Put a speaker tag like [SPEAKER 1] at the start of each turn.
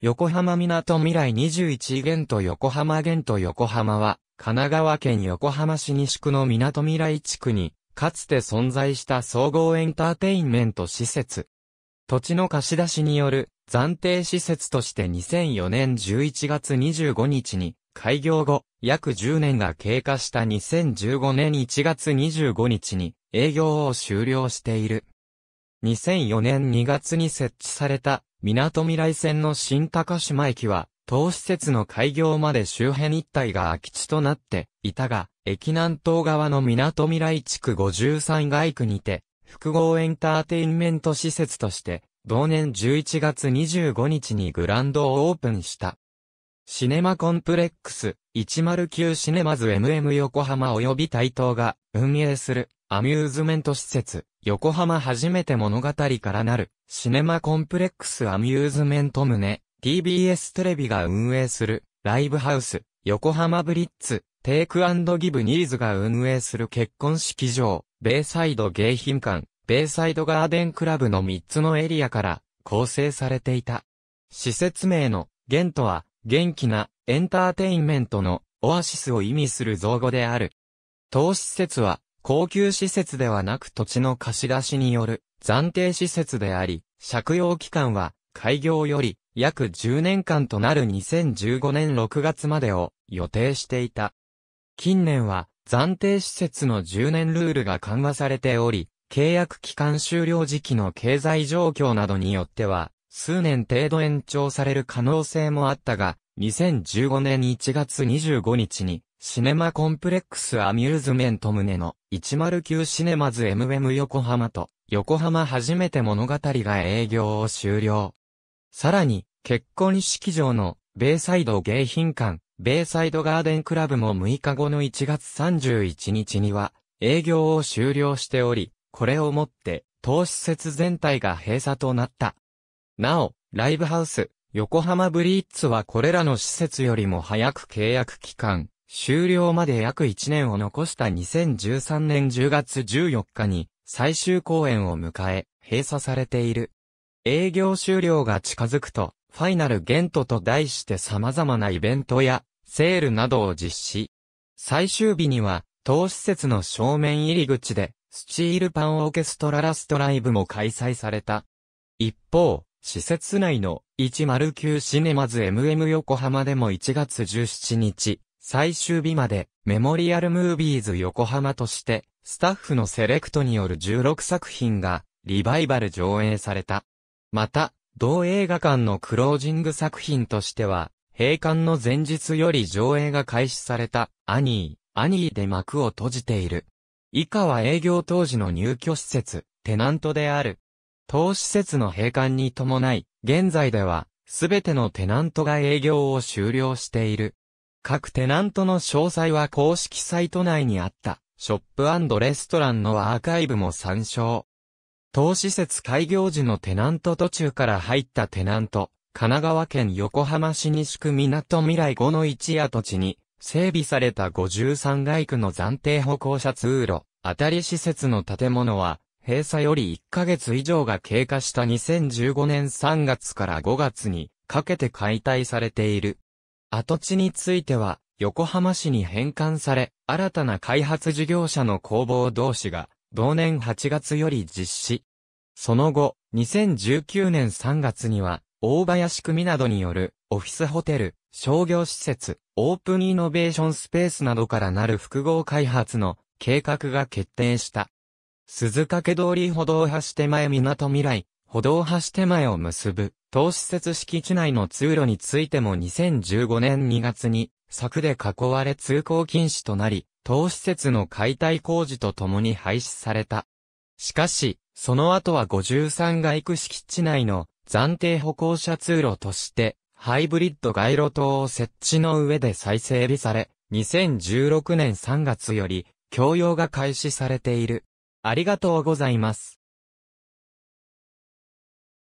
[SPEAKER 1] 横浜港未来21元と横浜元と横浜は、神奈川県横浜市西区の港未来地区に、かつて存在した総合エンターテインメント施設。土地の貸し出しによる暫定施設として2004年11月25日に開業後、約10年が経過した2015年1月25日に営業を終了している。2004年2月に設置された港未来線の新高島駅は、当施設の開業まで周辺一帯が空き地となっていたが、駅南東側の港未来地区53街区にて、複合エンターテインメント施設として、同年11月25日にグランドをオープンした。シネマコンプレックス、109シネマズ MM 横浜及び台東が運営するアミューズメント施設、横浜初めて物語からなるシネマコンプレックスアミューズメント棟、TBS テレビが運営する、ライブハウス、横浜ブリッツ、テイクギブニーズが運営する結婚式場、ベイサイド迎賓館、ベイサイドガーデンクラブの3つのエリアから構成されていた。施設名の、ゲントは、元気なエンターテインメントのオアシスを意味する造語である。当施設は、高級施設ではなく土地の貸し出しによる暫定施設であり、借用期間は開業より約10年間となる2015年6月までを予定していた。近年は暫定施設の10年ルールが緩和されており、契約期間終了時期の経済状況などによっては、数年程度延長される可能性もあったが、2015年1月25日にシネマコンプレックスアミューズメント胸の109シネマズ MM 横浜と横浜初めて物語が営業を終了。さらに、結婚式場のベイサイド迎賓館、ベイサイドガーデンクラブも6日後の1月31日には営業を終了しており、これをもって当施設全体が閉鎖となった。なお、ライブハウス、横浜ブリーツはこれらの施設よりも早く契約期間、終了まで約1年を残した2013年10月14日に最終公演を迎え、閉鎖されている。営業終了が近づくと、ファイナルゲントと題して様々なイベントや、セールなどを実施。最終日には、当施設の正面入り口で、スチールパンオーケストララストライブも開催された。一方、施設内の109シネマズ MM 横浜でも1月17日、最終日までメモリアルムービーズ横浜としてスタッフのセレクトによる16作品がリバイバル上映された。また、同映画館のクロージング作品としては、閉館の前日より上映が開始されたアニー、アニーで幕を閉じている。以下は営業当時の入居施設、テナントである。当施設の閉館に伴い、現在では、すべてのテナントが営業を終了している。各テナントの詳細は公式サイト内にあった、ショップレストランのアーカイブも参照。当施設開業時のテナント途中から入ったテナント、神奈川県横浜市西区港未来5の1跡地に、整備された53街区の暫定歩行者通路、あたり施設の建物は、閉鎖より1ヶ月以上が経過した2015年3月から5月にかけて解体されている。跡地については、横浜市に返還され、新たな開発事業者の工房同士が、同年8月より実施。その後、2019年3月には、大林組などによる、オフィスホテル、商業施設、オープンイノベーションスペースなどからなる複合開発の計画が決定した。鈴掛通り歩道橋手前港未来、歩道橋手前を結ぶ、当施設敷地内の通路についても2015年2月に、柵で囲われ通行禁止となり、当施設の解体工事とともに廃止された。しかし、その後は53街区敷地内の暫定歩行者通路として、ハイブリッド街路灯を設置の上で再整備され、2016年3月より、共用が開始されている。ありがとうございます。